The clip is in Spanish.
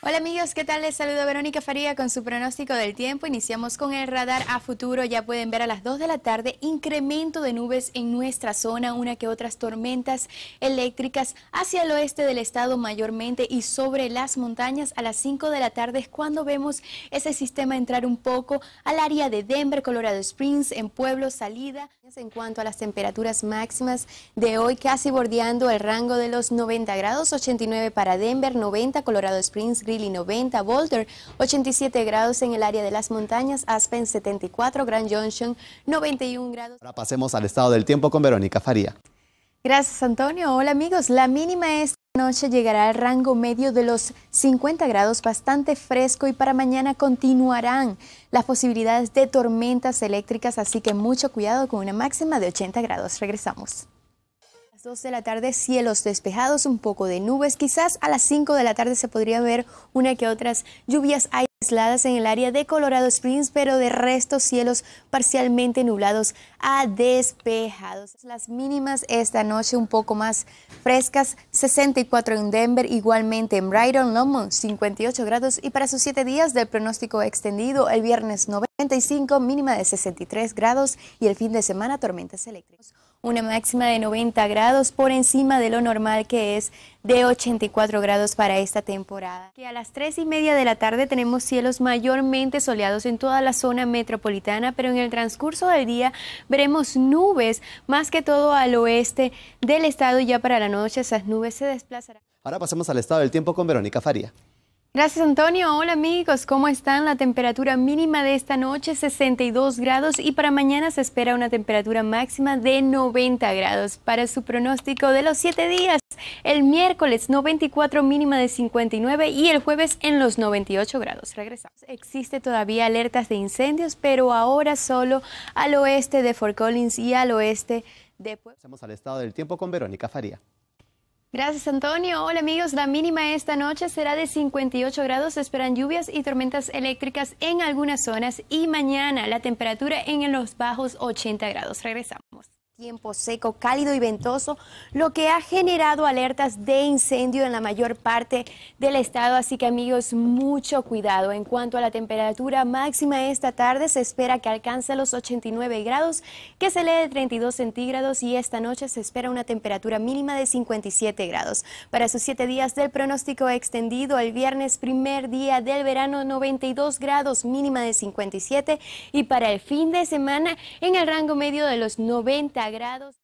Hola amigos, ¿qué tal? Les saludo Verónica Faría con su pronóstico del tiempo. Iniciamos con el radar a futuro. Ya pueden ver a las 2 de la tarde incremento de nubes en nuestra zona, una que otras tormentas eléctricas hacia el oeste del estado mayormente y sobre las montañas a las 5 de la tarde es cuando vemos ese sistema entrar un poco al área de Denver, Colorado Springs, en Pueblo, salida. En cuanto a las temperaturas máximas de hoy, casi bordeando el rango de los 90 grados, 89 para Denver, 90 Colorado Springs, Green y 90, Boulder 87 grados en el área de las montañas, Aspen 74, Grand Junction 91 grados. Ahora pasemos al estado del tiempo con Verónica Faría. Gracias Antonio. Hola amigos, la mínima esta noche llegará al rango medio de los 50 grados, bastante fresco y para mañana continuarán las posibilidades de tormentas eléctricas, así que mucho cuidado con una máxima de 80 grados. Regresamos. 2 de la tarde, cielos despejados, un poco de nubes. Quizás a las 5 de la tarde se podría ver una que otras lluvias aisladas en el área de Colorado Springs, pero de resto cielos parcialmente nublados a despejados. Las mínimas esta noche un poco más frescas, 64 en Denver, igualmente en Brighton, y 58 grados y para sus 7 días del pronóstico extendido el viernes 95, mínima de 63 grados y el fin de semana tormentas eléctricas una máxima de 90 grados por encima de lo normal que es de 84 grados para esta temporada. Que a las tres y media de la tarde tenemos cielos mayormente soleados en toda la zona metropolitana, pero en el transcurso del día veremos nubes, más que todo al oeste del estado y ya para la noche esas nubes se desplazarán. Ahora pasamos al estado del tiempo con Verónica Faría. Gracias Antonio. Hola amigos, ¿cómo están? La temperatura mínima de esta noche es 62 grados y para mañana se espera una temperatura máxima de 90 grados. Para su pronóstico de los 7 días, el miércoles 94 mínima de 59 y el jueves en los 98 grados. Regresamos. Existe todavía alertas de incendios, pero ahora solo al oeste de Fort Collins y al oeste de Puebla. al estado del tiempo con Verónica Faría. Gracias Antonio. Hola amigos, la mínima esta noche será de 58 grados. esperan lluvias y tormentas eléctricas en algunas zonas y mañana la temperatura en los bajos 80 grados. Regresamos tiempo seco, cálido y ventoso, lo que ha generado alertas de incendio en la mayor parte del estado. Así que amigos, mucho cuidado. En cuanto a la temperatura máxima esta tarde, se espera que alcance los 89 grados, que se lee de 32 centígrados y esta noche se espera una temperatura mínima de 57 grados. Para sus siete días del pronóstico extendido, el viernes primer día del verano 92 grados, mínima de 57 y para el fin de semana en el rango medio de los 90 Gracias.